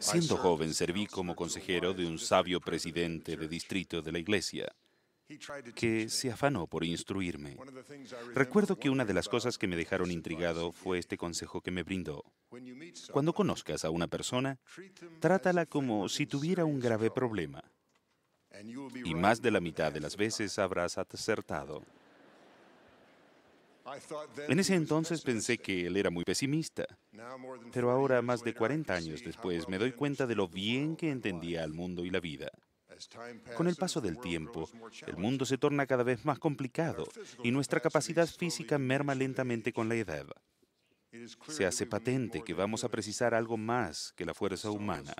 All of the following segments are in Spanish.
Siendo joven, serví como consejero de un sabio presidente de distrito de la iglesia que se afanó por instruirme. Recuerdo que una de las cosas que me dejaron intrigado fue este consejo que me brindó. Cuando conozcas a una persona, trátala como si tuviera un grave problema. Y más de la mitad de las veces habrás acertado. En ese entonces pensé que él era muy pesimista, pero ahora, más de 40 años después, me doy cuenta de lo bien que entendía al mundo y la vida. Con el paso del tiempo, el mundo se torna cada vez más complicado y nuestra capacidad física merma lentamente con la edad. Se hace patente que vamos a precisar algo más que la fuerza humana.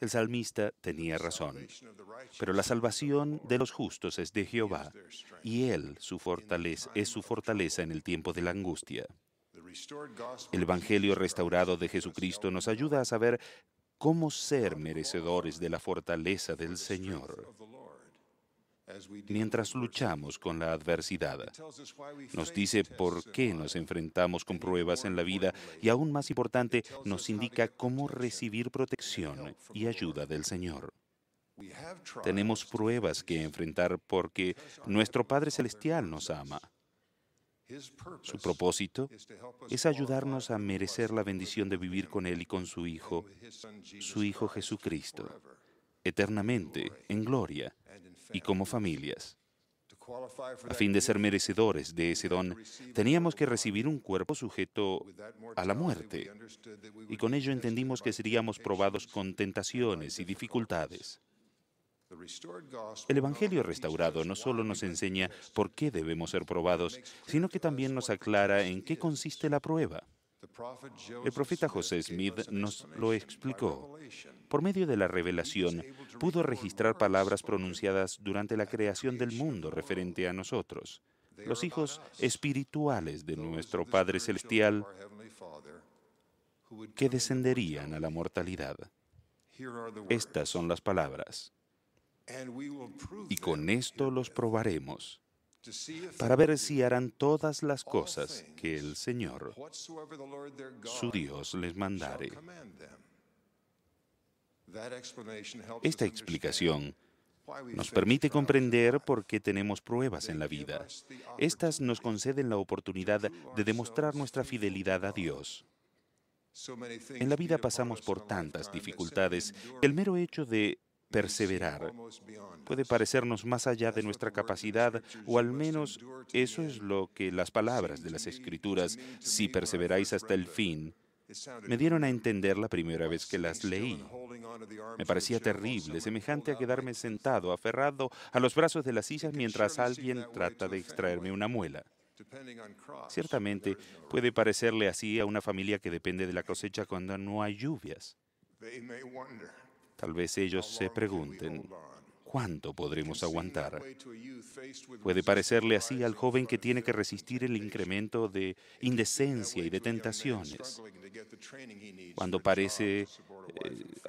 El salmista tenía razón, pero la salvación de los justos es de Jehová, y Él su fortaleza, es su fortaleza en el tiempo de la angustia. El Evangelio restaurado de Jesucristo nos ayuda a saber cómo ser merecedores de la fortaleza del Señor mientras luchamos con la adversidad. Nos dice por qué nos enfrentamos con pruebas en la vida y aún más importante, nos indica cómo recibir protección y ayuda del Señor. Tenemos pruebas que enfrentar porque nuestro Padre Celestial nos ama. Su propósito es ayudarnos a merecer la bendición de vivir con Él y con su Hijo, su Hijo Jesucristo, eternamente, en gloria y como familias. A fin de ser merecedores de ese don, teníamos que recibir un cuerpo sujeto a la muerte. Y con ello entendimos que seríamos probados con tentaciones y dificultades. El Evangelio restaurado no solo nos enseña por qué debemos ser probados, sino que también nos aclara en qué consiste la prueba. El profeta José Smith nos lo explicó. Por medio de la revelación, pudo registrar palabras pronunciadas durante la creación del mundo referente a nosotros, los hijos espirituales de nuestro Padre Celestial que descenderían a la mortalidad. Estas son las palabras. Y con esto los probaremos para ver si harán todas las cosas que el Señor, su Dios, les mandare. Esta explicación nos permite comprender por qué tenemos pruebas en la vida. Estas nos conceden la oportunidad de demostrar nuestra fidelidad a Dios. En la vida pasamos por tantas dificultades que el mero hecho de perseverar. Puede parecernos más allá de nuestra capacidad, o al menos eso es lo que las palabras de las Escrituras, si perseveráis hasta el fin, me dieron a entender la primera vez que las leí. Me parecía terrible, semejante a quedarme sentado, aferrado a los brazos de las sillas mientras alguien trata de extraerme una muela. Ciertamente puede parecerle así a una familia que depende de la cosecha cuando no hay lluvias. Tal vez ellos se pregunten, ¿cuánto podremos aguantar? Puede parecerle así al joven que tiene que resistir el incremento de indecencia y de tentaciones, cuando parece eh,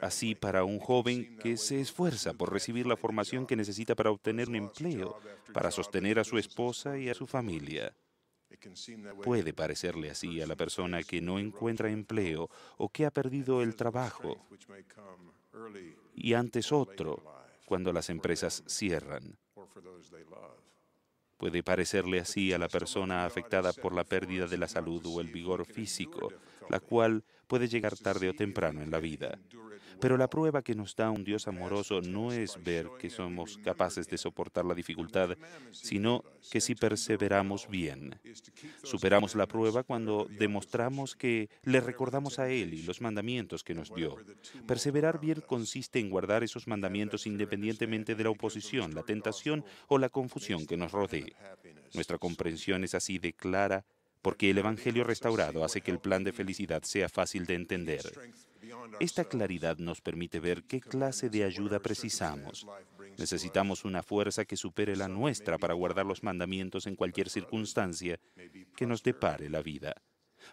así para un joven que se esfuerza por recibir la formación que necesita para obtener un empleo, para sostener a su esposa y a su familia. Puede parecerle así a la persona que no encuentra empleo o que ha perdido el trabajo y antes otro cuando las empresas cierran. Puede parecerle así a la persona afectada por la pérdida de la salud o el vigor físico, la cual puede llegar tarde o temprano en la vida. Pero la prueba que nos da un Dios amoroso no es ver que somos capaces de soportar la dificultad, sino que si perseveramos bien. Superamos la prueba cuando demostramos que le recordamos a Él y los mandamientos que nos dio. Perseverar bien consiste en guardar esos mandamientos independientemente de la oposición, la tentación o la confusión que nos rodee. Nuestra comprensión es así de clara porque el Evangelio restaurado hace que el plan de felicidad sea fácil de entender. Esta claridad nos permite ver qué clase de ayuda precisamos. Necesitamos una fuerza que supere la nuestra para guardar los mandamientos en cualquier circunstancia que nos depare la vida.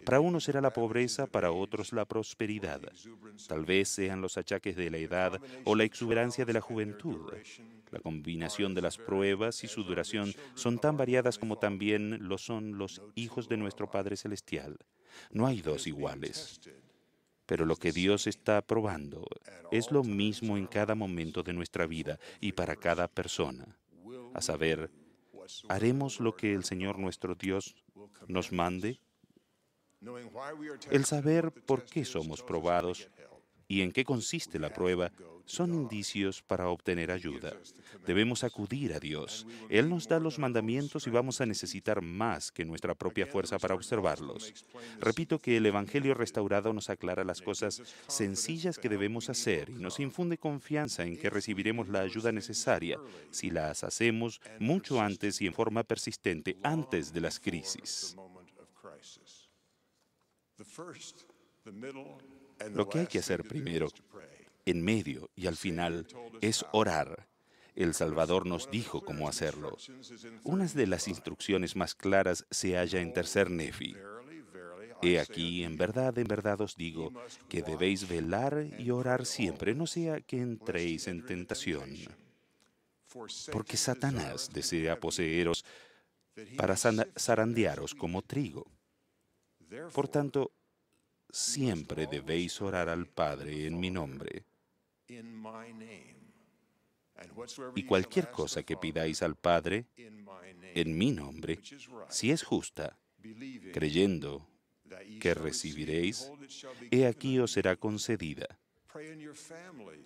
Para unos será la pobreza, para otros la prosperidad. Tal vez sean los achaques de la edad o la exuberancia de la juventud. La combinación de las pruebas y su duración son tan variadas como también lo son los hijos de nuestro Padre Celestial. No hay dos iguales. Pero lo que Dios está probando es lo mismo en cada momento de nuestra vida y para cada persona. A saber, ¿haremos lo que el Señor nuestro Dios nos mande? El saber por qué somos probados y en qué consiste la prueba son indicios para obtener ayuda. Debemos acudir a Dios. Él nos da los mandamientos y vamos a necesitar más que nuestra propia fuerza para observarlos. Repito que el Evangelio restaurado nos aclara las cosas sencillas que debemos hacer y nos infunde confianza en que recibiremos la ayuda necesaria si las hacemos mucho antes y en forma persistente, antes de las crisis. Lo que hay que hacer primero, en medio y al final, es orar. El Salvador nos dijo cómo hacerlo. Una de las instrucciones más claras se halla en oh, tercer Nefi. He aquí, en verdad, en verdad os digo, que debéis velar y orar siempre, no sea que entréis en tentación. Porque Satanás desea poseeros para zarandearos como trigo. Por tanto, siempre debéis orar al Padre en mi nombre. Y cualquier cosa que pidáis al Padre en mi nombre, si es justa, creyendo que recibiréis, he aquí os será concedida.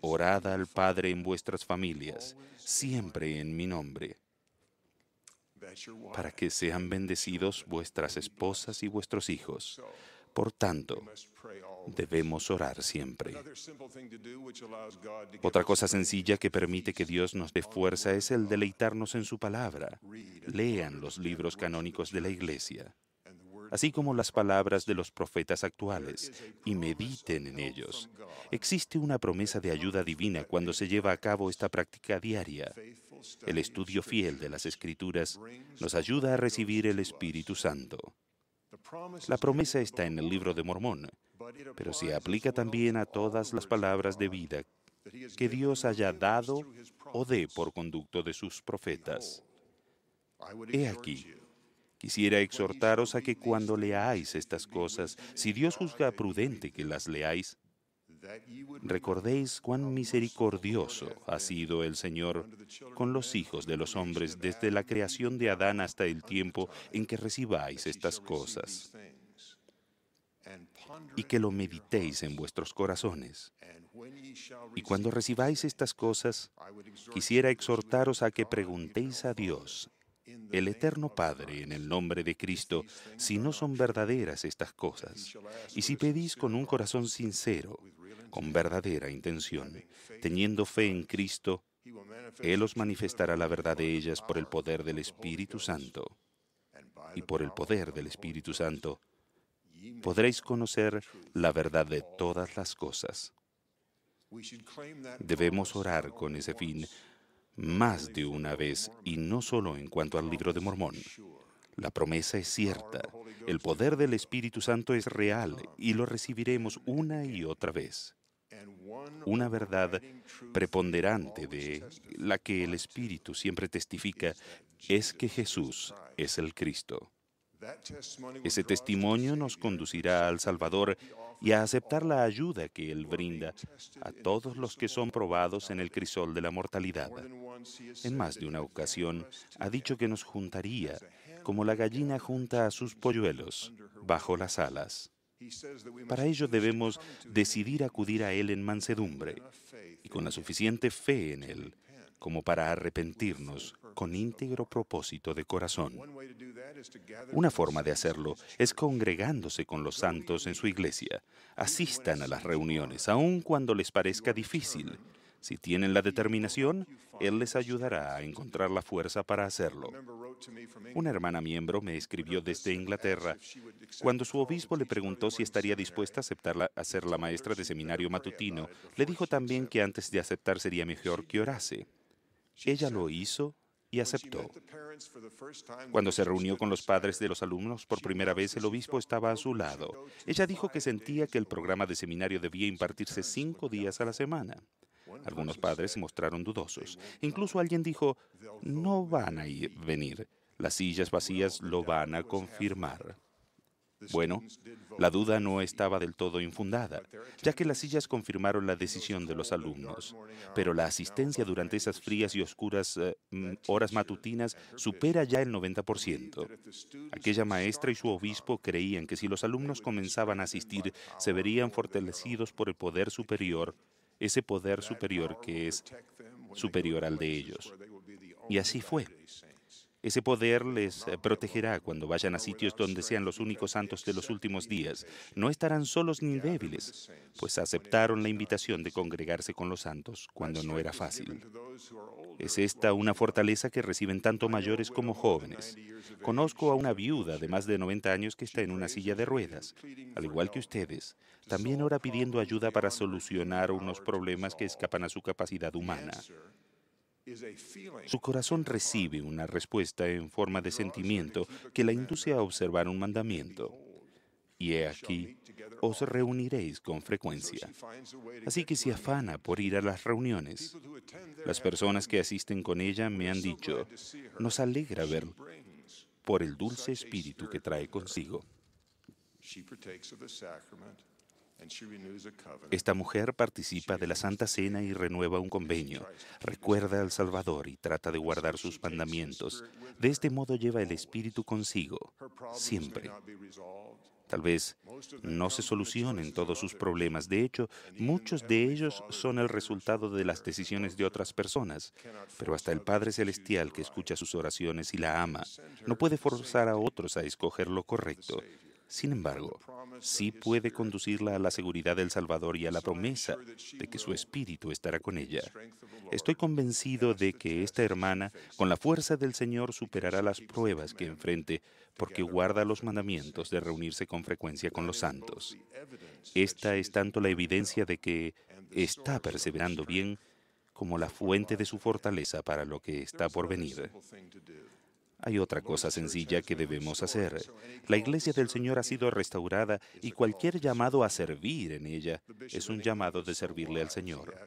Orad al Padre en vuestras familias, siempre en mi nombre para que sean bendecidos vuestras esposas y vuestros hijos. Por tanto, debemos orar siempre. Otra cosa sencilla que permite que Dios nos dé fuerza es el deleitarnos en su palabra. Lean los libros canónicos de la Iglesia, así como las palabras de los profetas actuales, y mediten en ellos. Existe una promesa de ayuda divina cuando se lleva a cabo esta práctica diaria. El estudio fiel de las Escrituras nos ayuda a recibir el Espíritu Santo. La promesa está en el libro de Mormón, pero se aplica también a todas las palabras de vida que Dios haya dado o dé por conducto de sus profetas. He aquí, quisiera exhortaros a que cuando leáis estas cosas, si Dios juzga prudente que las leáis, Recordéis cuán misericordioso ha sido el Señor con los hijos de los hombres desde la creación de Adán hasta el tiempo en que recibáis estas cosas y que lo meditéis en vuestros corazones. Y cuando recibáis estas cosas, quisiera exhortaros a que preguntéis a Dios, el Eterno Padre, en el nombre de Cristo, si no son verdaderas estas cosas, y si pedís con un corazón sincero, con verdadera intención, teniendo fe en Cristo, Él os manifestará la verdad de ellas por el poder del Espíritu Santo. Y por el poder del Espíritu Santo podréis conocer la verdad de todas las cosas. Debemos orar con ese fin más de una vez y no solo en cuanto al libro de Mormón. La promesa es cierta. El poder del Espíritu Santo es real y lo recibiremos una y otra vez una verdad preponderante de la que el Espíritu siempre testifica, es que Jesús es el Cristo. Ese testimonio nos conducirá al Salvador y a aceptar la ayuda que Él brinda a todos los que son probados en el crisol de la mortalidad. En más de una ocasión ha dicho que nos juntaría como la gallina junta a sus polluelos bajo las alas. Para ello debemos decidir acudir a Él en mansedumbre y con la suficiente fe en Él como para arrepentirnos con íntegro propósito de corazón. Una forma de hacerlo es congregándose con los santos en su iglesia. Asistan a las reuniones, aun cuando les parezca difícil, si tienen la determinación, Él les ayudará a encontrar la fuerza para hacerlo. Una hermana miembro me escribió desde Inglaterra. Cuando su obispo le preguntó si estaría dispuesta a aceptar a ser la maestra de seminario matutino, le dijo también que antes de aceptar sería mejor que orase. Ella lo hizo y aceptó. Cuando se reunió con los padres de los alumnos por primera vez, el obispo estaba a su lado. Ella dijo que sentía que el programa de seminario debía impartirse cinco días a la semana. Algunos padres se mostraron dudosos. Incluso alguien dijo, no van a ir, venir. Las sillas vacías lo van a confirmar. Bueno, la duda no estaba del todo infundada, ya que las sillas confirmaron la decisión de los alumnos, pero la asistencia durante esas frías y oscuras eh, mm, horas matutinas supera ya el 90%. Aquella maestra y su obispo creían que si los alumnos comenzaban a asistir, se verían fortalecidos por el poder superior ese poder superior que es superior al de ellos. Y así fue. Ese poder les eh, protegerá cuando vayan a sitios donde sean los únicos santos de los últimos días. No estarán solos ni débiles, pues aceptaron la invitación de congregarse con los santos cuando no era fácil. Es esta una fortaleza que reciben tanto mayores como jóvenes. Conozco a una viuda de más de 90 años que está en una silla de ruedas, al igual que ustedes. También ora pidiendo ayuda para solucionar unos problemas que escapan a su capacidad humana. Su corazón recibe una respuesta en forma de sentimiento que la induce a observar un mandamiento. Y he aquí, os reuniréis con frecuencia. Así que se afana por ir a las reuniones. Las personas que asisten con ella me han dicho, nos alegra ver por el dulce espíritu que trae consigo. Esta mujer participa de la Santa Cena y renueva un convenio, recuerda al Salvador y trata de guardar sus mandamientos. De este modo lleva el Espíritu consigo, siempre. Tal vez no se solucionen todos sus problemas. De hecho, muchos de ellos son el resultado de las decisiones de otras personas. Pero hasta el Padre Celestial, que escucha sus oraciones y la ama, no puede forzar a otros a escoger lo correcto sin embargo, sí puede conducirla a la seguridad del Salvador y a la promesa de que su espíritu estará con ella. Estoy convencido de que esta hermana, con la fuerza del Señor, superará las pruebas que enfrente porque guarda los mandamientos de reunirse con frecuencia con los santos. Esta es tanto la evidencia de que está perseverando bien como la fuente de su fortaleza para lo que está por venir. Hay otra cosa sencilla que debemos hacer. La iglesia del Señor ha sido restaurada y cualquier llamado a servir en ella es un llamado de servirle al Señor.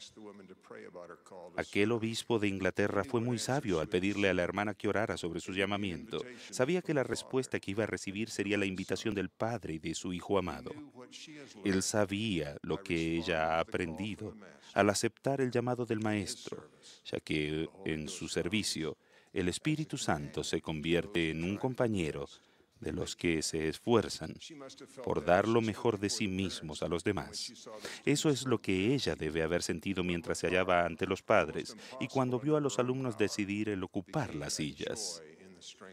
Aquel obispo de Inglaterra fue muy sabio al pedirle a la hermana que orara sobre su llamamiento. Sabía que la respuesta que iba a recibir sería la invitación del Padre y de su Hijo amado. Él sabía lo que ella ha aprendido al aceptar el llamado del Maestro, ya que en su servicio, el Espíritu Santo se convierte en un compañero de los que se esfuerzan por dar lo mejor de sí mismos a los demás. Eso es lo que ella debe haber sentido mientras se hallaba ante los padres y cuando vio a los alumnos decidir el ocupar las sillas.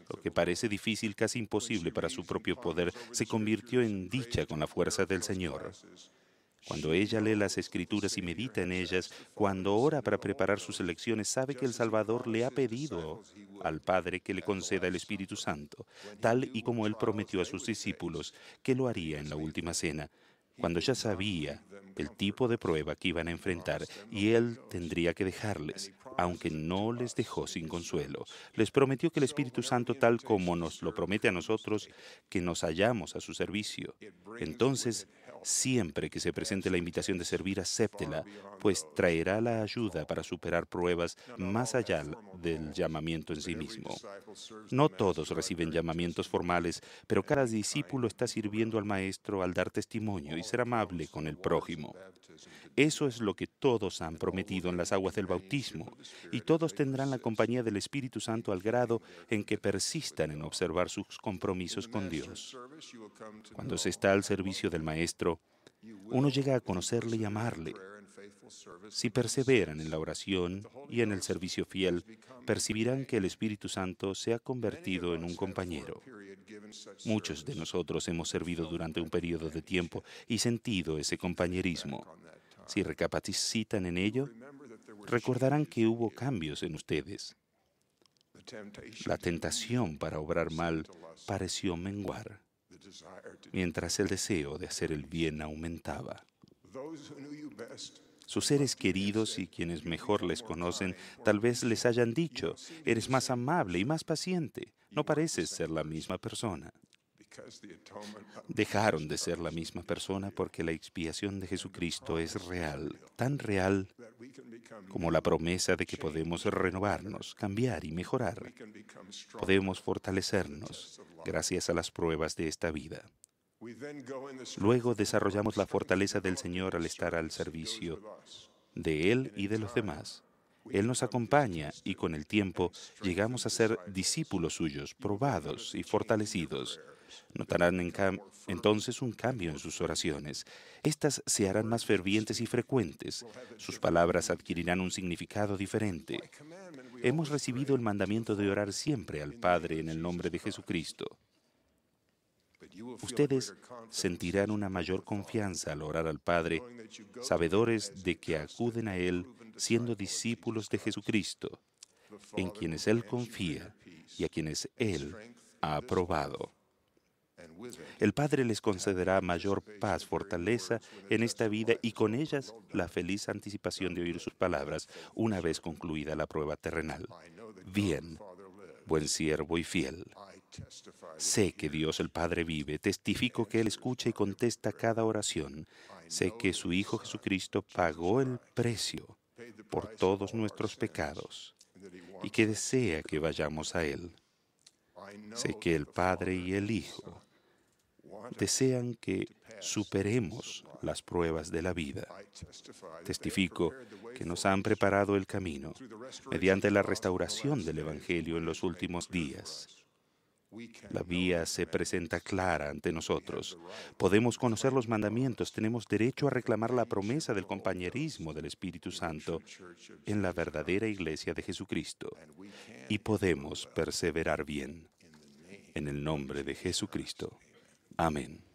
Lo que parece difícil, casi imposible para su propio poder, se convirtió en dicha con la fuerza del Señor. Cuando ella lee las escrituras y medita en ellas, cuando ora para preparar sus elecciones, sabe que el Salvador le ha pedido al Padre que le conceda el Espíritu Santo, tal y como él prometió a sus discípulos que lo haría en la última cena cuando ya sabía el tipo de prueba que iban a enfrentar y él tendría que dejarles, aunque no les dejó sin consuelo. Les prometió que el Espíritu Santo, tal como nos lo promete a nosotros, que nos hallamos a su servicio. Entonces Siempre que se presente la invitación de servir, acéptela, pues traerá la ayuda para superar pruebas más allá del llamamiento en sí mismo. No todos reciben llamamientos formales, pero cada discípulo está sirviendo al Maestro al dar testimonio y ser amable con el prójimo. Eso es lo que todos han prometido en las aguas del bautismo, y todos tendrán la compañía del Espíritu Santo al grado en que persistan en observar sus compromisos con Dios. Cuando se está al servicio del Maestro, uno llega a conocerle y amarle. Si perseveran en la oración y en el servicio fiel, percibirán que el Espíritu Santo se ha convertido en un compañero. Muchos de nosotros hemos servido durante un periodo de tiempo y sentido ese compañerismo. Si recapacitan en ello, recordarán que hubo cambios en ustedes. La tentación para obrar mal pareció menguar mientras el deseo de hacer el bien aumentaba. Sus seres queridos y quienes mejor les conocen tal vez les hayan dicho, eres más amable y más paciente, no pareces ser la misma persona. Dejaron de ser la misma persona porque la expiación de Jesucristo es real, tan real como la promesa de que podemos renovarnos, cambiar y mejorar. Podemos fortalecernos gracias a las pruebas de esta vida. Luego desarrollamos la fortaleza del Señor al estar al servicio de Él y de los demás. Él nos acompaña y con el tiempo llegamos a ser discípulos suyos, probados y fortalecidos Notarán entonces un cambio en sus oraciones. Estas se harán más fervientes y frecuentes. Sus palabras adquirirán un significado diferente. Hemos recibido el mandamiento de orar siempre al Padre en el nombre de Jesucristo. Ustedes sentirán una mayor confianza al orar al Padre, sabedores de que acuden a Él siendo discípulos de Jesucristo, en quienes Él confía y a quienes Él ha aprobado. El Padre les concederá mayor paz, fortaleza en esta vida y con ellas la feliz anticipación de oír sus palabras una vez concluida la prueba terrenal. Bien, buen siervo y fiel. Sé que Dios el Padre vive, testifico que Él escucha y contesta cada oración. Sé que su Hijo Jesucristo pagó el precio por todos nuestros pecados y que desea que vayamos a Él. Sé que el Padre y el Hijo desean que superemos las pruebas de la vida. Testifico que nos han preparado el camino mediante la restauración del Evangelio en los últimos días. La vía se presenta clara ante nosotros. Podemos conocer los mandamientos, tenemos derecho a reclamar la promesa del compañerismo del Espíritu Santo en la verdadera iglesia de Jesucristo y podemos perseverar bien en el nombre de Jesucristo. Amén.